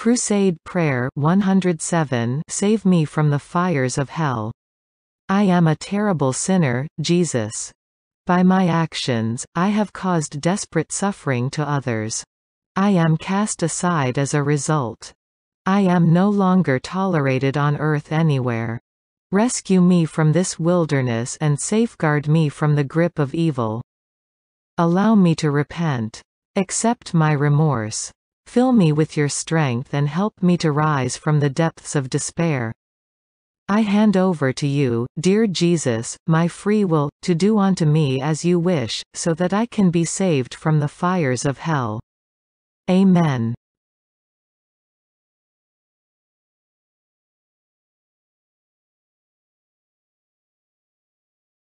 Crusade Prayer 107 Save me from the fires of hell. I am a terrible sinner, Jesus. By my actions, I have caused desperate suffering to others. I am cast aside as a result. I am no longer tolerated on earth anywhere. Rescue me from this wilderness and safeguard me from the grip of evil. Allow me to repent. Accept my remorse. Fill me with your strength and help me to rise from the depths of despair. I hand over to you, dear Jesus, my free will, to do unto me as you wish, so that I can be saved from the fires of hell. Amen.